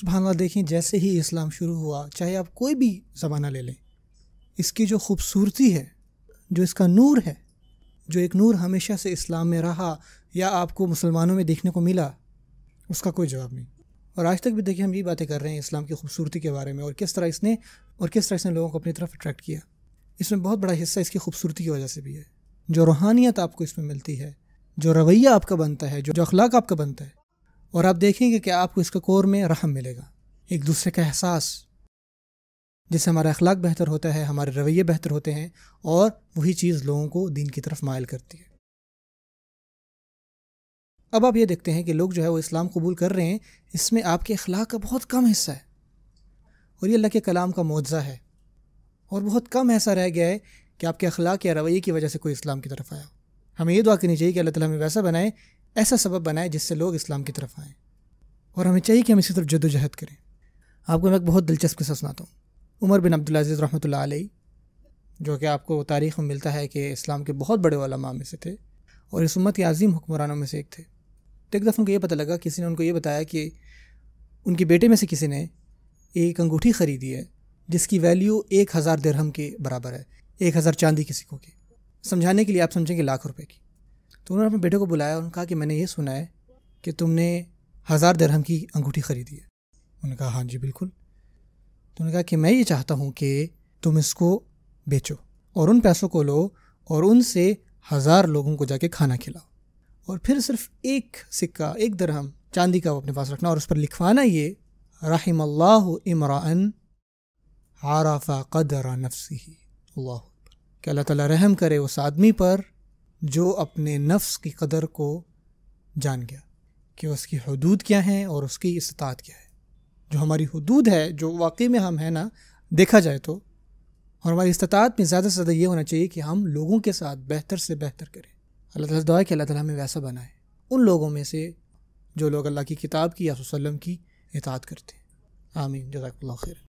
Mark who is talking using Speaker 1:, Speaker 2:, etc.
Speaker 1: सुबहानला देखें जैसे ही इस्लाम शुरू हुआ चाहे आप कोई भी ज़माना ले लें इसकी जो खूबसूरती है जो इसका नूर है जो एक नूर हमेशा से इस्लाम में रहा या आपको मुसलमानों में देखने को मिला उसका कोई जवाब नहीं और आज तक भी देखिए हम ये बातें कर रहे हैं इस्लाम की खूबसूरती के बारे में और किस तरह इसने और किस तरह इसने लोगों को अपनी तरफ अट्रैक्ट किया इसमें बहुत बड़ा हिस्सा इसकी खूबसूरती की वजह से भी है जो रूहानियत आपको इसमें मिलती है जो रवैया आपका बनता है जो अखलाक आपका बनता है और आप देखेंगे कि आपको इसके कोर में रहम मिलेगा एक दूसरे का एहसास जिससे हमारा अखलाक बेहतर होता है हमारे रवैये बेहतर होते हैं और वही चीज़ लोगों को दीन की तरफ मायल करती है अब आप ये देखते हैं कि लोग जो है वो इस्लाम कबूल कर रहे हैं इसमें आपके अखलाक का बहुत कम हिस्सा है और ये अल्लाह के कलाम का मुआवजा है और बहुत कम ऐसा रह गया है कि आपके अखलाक या रवैये की वजह से कोई इस्लाम की तरफ आया हमें ये दुआ करनी चाहिए कि अल्लाह ताला हमें वैसा बनाए ऐसा सबब बनाए जिससे लोग इस्लाम की तरफ आएँ और हमें चाहिए कि हम इसी तरफ जदोजहद करें आपको मैं एक बहुत दिलचस्प किस्सा सुनाता हूँ उमर बिन अब्दुल्लाजीज़ रहमत आलही जो कि आपको तारीख में मिलता है कि इस्लाम के बहुत बड़े वलमा में से थे और इस उम्मत के अजीम हुक्मरानों में से एक थे तो एक दफ़ा उनको ये पता लगा किसी ने उनको ये बताया कि उनके बेटे में से किसी ने एक अंगूठी ख़रीदी है जिसकी वैल्यू एक हज़ार दरहम के बराबर है एक हज़ार चांदी किसी को की समझाने के लिए आप समझेंगे लाख रुपए की तो उन्होंने अपने बेटे को बुलाया और कहा कि मैंने ये सुना है कि तुमने हज़ार दरहम की अंगूठी ख़रीदी है उन्होंने कहा हाँ जी बिल्कुल तो उन्होंने कहा कि मैं ये चाहता हूँ कि तुम इसको बेचो और उन पैसों को लो और उनसे हज़ार लोगों को जाके खाना खिलाओ और फिर सिर्फ एक सिक्का एक दरहम चांदी का वो अपने पास रखना और उस पर लिखवाना ये रहीम अल्लाह इमरान आराफा कदरा नफसी ही अल्लाह कि अल्लाह ताला रहम करे उस आदमी पर जो अपने नफ्स की कदर को जान गया कि उसकी हदूद क्या हैं और उसकी इस्तात क्या है जो हमारी हदूद है जो वाकई में हम हैं ना देखा जाए तो और हमारी इस्तात में ज़्यादा से ज़्यादा ये होना चाहिए कि हम लोगों के साथ बेहतर से बेहतर करें अल्लाह ताला दुआ कि अल्लाह ताला हमें वैसा बनाए उन लोगों में से जो लोग अल्लाह की किताब की या की इतात करते हैं आमीन जजाकल्ला खैर